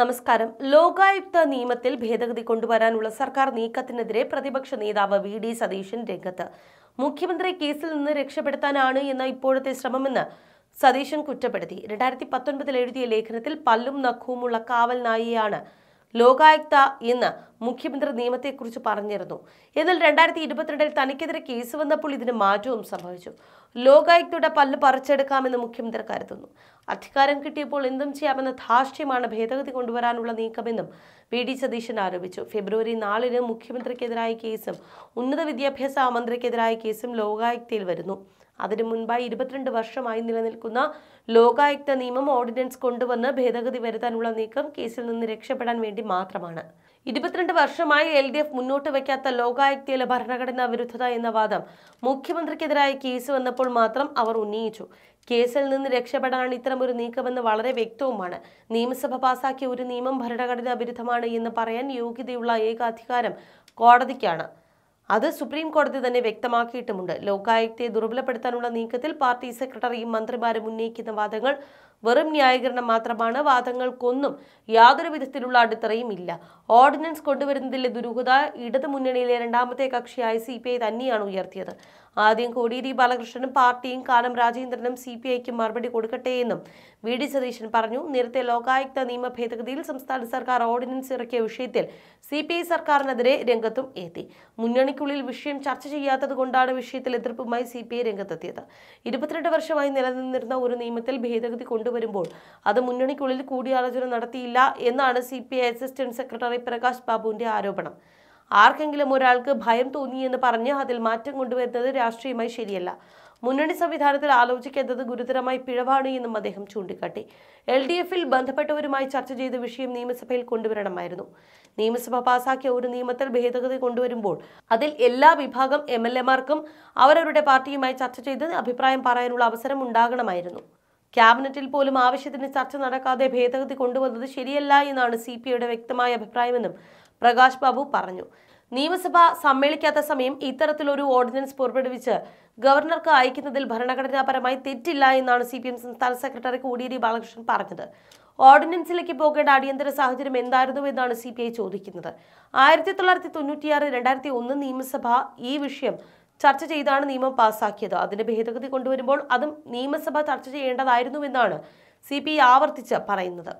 നമസ്കാരം ലോകായുക്ത നിയമത്തിൽ ഭേദഗതി കൊണ്ടുവരാനുള്ള സർക്കാർ നീക്കത്തിനെതിരെ പ്രതിപക്ഷ നേതാവ് വി ഡി സതീശൻ രംഗത്ത് മുഖ്യമന്ത്രി കേസിൽ നിന്ന് രക്ഷപ്പെടുത്താനാണ് എന്ന ഇപ്പോഴത്തെ ശ്രമമെന്ന് സതീശൻ കുറ്റപ്പെടുത്തി രണ്ടായിരത്തി പത്തൊൻപതിൽ എഴുതിയ ലേഖനത്തിൽ പല്ലും നഖുവുമുള്ള കാവൽ നായിയാണ് ലോകായുക്ത ഇന്ന് മുഖ്യമന്ത്രി നിയമത്തെക്കുറിച്ച് പറഞ്ഞിരുന്നു എന്നാൽ രണ്ടായിരത്തി ഇരുപത്തിരണ്ടിൽ തനിക്കെതിരെ കേസ് വന്നപ്പോൾ ഇതിന് മാറ്റവും സംഭവിച്ചു ലോകായുക്തയുടെ പല്ല് പറിച്ചെടുക്കാമെന്ന് മുഖ്യമന്ത്രി കരുതുന്നു അധികാരം കിട്ടിയപ്പോൾ എന്തും ചെയ്യാമെന്ന ധാർഷ്ട്യമാണ് ഭേദഗതി കൊണ്ടുവരാനുള്ള നീക്കമെന്നും വി ഡി സതീശൻ ആരോപിച്ചു ഫെബ്രുവരി നാലിന് മുഖ്യമന്ത്രിക്കെതിരായ കേസും ഉന്നത വിദ്യാഭ്യാസ മന്ത്രിക്കെതിരായ കേസും ലോകായുക്തയിൽ വരുന്നു അതിനു മുൻപായി ഇരുപത്തിരണ്ട് വർഷമായി നിലനിൽക്കുന്ന ലോകായുക്ത നിയമം ഓർഡിനൻസ് കൊണ്ടുവന്ന് ഭേദഗതി വരുത്താനുള്ള നീക്കം കേസിൽ നിന്ന് രക്ഷപ്പെടാൻ വേണ്ടി മാത്രമാണ് ഇരുപത്തിരണ്ട് വർഷമായി എൽ ഡി എഫ് മുന്നോട്ട് വയ്ക്കാത്ത ലോകായുക്തയിലെ ഭരണഘടനാ വിരുദ്ധത എന്ന വാദം മുഖ്യമന്ത്രിക്കെതിരായ കേസ് വന്നപ്പോൾ മാത്രം അവർ ഉന്നയിച്ചു കേസിൽ നിന്ന് രക്ഷപ്പെടാനാണ് ഇത്തരമൊരു നീക്കമെന്ന് വളരെ വ്യക്തവുമാണ് നിയമസഭ പാസാക്കിയ ഒരു നിയമം ഭരണഘടനാ വിരുദ്ധമാണ് എന്ന് പറയാൻ യോഗ്യതയുള്ള ഏക അധികാരം കോടതിക്കാണ് അത് സുപ്രീം കോടതി തന്നെ വ്യക്തമാക്കിയിട്ടുമുണ്ട് ലോകായുക്തയെ ദുർബലപ്പെടുത്താനുള്ള നീക്കത്തിൽ പാർട്ടി സെക്രട്ടറിയും മന്ത്രിമാരും ഉന്നയിക്കുന്ന വാദങ്ങൾ വെറും ന്യായീകരണം മാത്രമാണ് വാദങ്ങൾക്കൊന്നും യാതൊരു വിധത്തിലുള്ള അടിത്തറയും ഇല്ല ഓർഡിനൻസ് കൊണ്ടുവരുന്നതിലെ ദുരൂഹത ഇടതു മുന്നണിയിലെ രണ്ടാമത്തെ കക്ഷിയായ സി പി ഐ തന്നെയാണ് ഉയർത്തിയത് ആദ്യം കോടിയേരി ബാലകൃഷ്ണനും പാർട്ടിയും കാനം രാജേന്ദ്രനും സി പി ഐക്കും മറുപടി കൊടുക്കട്ടെ എന്നും വി ഡി സതീശൻ പറഞ്ഞു നേരത്തെ ലോകായുക്ത നിയമ ഭേദഗതിയിൽ സംസ്ഥാന സർക്കാർ ഓർഡിനൻസ് ഇറക്കിയ വിഷയത്തിൽ സി പി ഐ സർക്കാരിനെതിരെ രംഗത്തും എത്തി മുന്നണിക്കുള്ളിൽ വിഷയം ചർച്ച ചെയ്യാത്തത് കൊണ്ടാണ് വിഷയത്തിൽ എതിർപ്പുമായി സി പി ഐ രംഗത്തെത്തിയത് ഇരുപത്തിരണ്ട് വർഷമായി നിലനിന്നിരുന്ന ഒരു നിയമത്തിൽ ഭേദഗതി കൊണ്ടു കൊണ്ടുവരുമ്പോൾ അത് മുന്നണിക്കുള്ളിൽ കൂടിയാലോചന നടത്തിയില്ല എന്നാണ് C P I assistant secretary Prakash ബാബുവിന്റെ ആരോപണം ആർക്കെങ്കിലും ഒരാൾക്ക് ഭയം തോന്നിയെന്ന് പറഞ്ഞ് അതിൽ മാറ്റം കൊണ്ടുവരുന്നത് രാഷ്ട്രീയമായി ശരിയല്ല മുന്നണി സംവിധാനത്തിൽ ആലോചിക്കേണ്ടത് ഗുരുതരമായി പിഴവാണ് എന്നും അദ്ദേഹം ചൂണ്ടിക്കാട്ടി എൽ ഡി എഫിൽ ബന്ധപ്പെട്ടവരുമായി ചർച്ച ചെയ്ത വിഷയം നിയമസഭയിൽ കൊണ്ടുവരണമായിരുന്നു നിയമസഭ പാസാക്കിയ ഒരു നിയമത്തിൽ ഭേദഗതി കൊണ്ടുവരുമ്പോൾ അതിൽ എല്ലാ വിഭാഗം എം എൽ എമാർക്കും അവരവരുടെ പാർട്ടിയുമായി ചർച്ച ചെയ്ത് അഭിപ്രായം പറയാനുള്ള അവസരം ഉണ്ടാകണമായിരുന്നു ക്യാബിനറ്റിൽ പോലും ആവശ്യത്തിന് ചർച്ച നടക്കാതെ ഭേദഗതി കൊണ്ടുവന്നത് ശരിയല്ല എന്നാണ് സി പി ഐയുടെ വ്യക്തമായ അഭിപ്രായമെന്നും പ്രകാശ് ബാബു പറഞ്ഞു നിയമസഭ സമ്മേളിക്കാത്ത സമയം ഇത്തരത്തിലൊരു ഓർഡിനൻസ് പുറപ്പെടുവിച്ച് ഗവർണർക്ക് അയക്കുന്നതിൽ ഭരണഘടനാപരമായി തെറ്റില്ല എന്നാണ് സി പി എം സംസ്ഥാന സെക്രട്ടറി കോടിയേരി ബാലകൃഷ്ണൻ പറഞ്ഞത് ഓർഡിനൻസിലേക്ക് പോകേണ്ട അടിയന്തര സാഹചര്യം എന്തായിരുന്നു എന്നാണ് സി പി ഐ ചോദിക്കുന്നത് ആയിരത്തി തൊള്ളായിരത്തി തൊണ്ണൂറ്റിയാറ് രണ്ടായിരത്തി ഒന്ന് നിയമസഭ ഈ വിഷയം ചർച്ച ചെയ്താണ് നിയമം പാസാക്കിയത് അതിന്റെ ഭേദഗതി കൊണ്ടുവരുമ്പോൾ അതും നിയമസഭ ചർച്ച ചെയ്യേണ്ടതായിരുന്നുവെന്നാണ് സി പി ആവർത്തിച്ച് പറയുന്നത്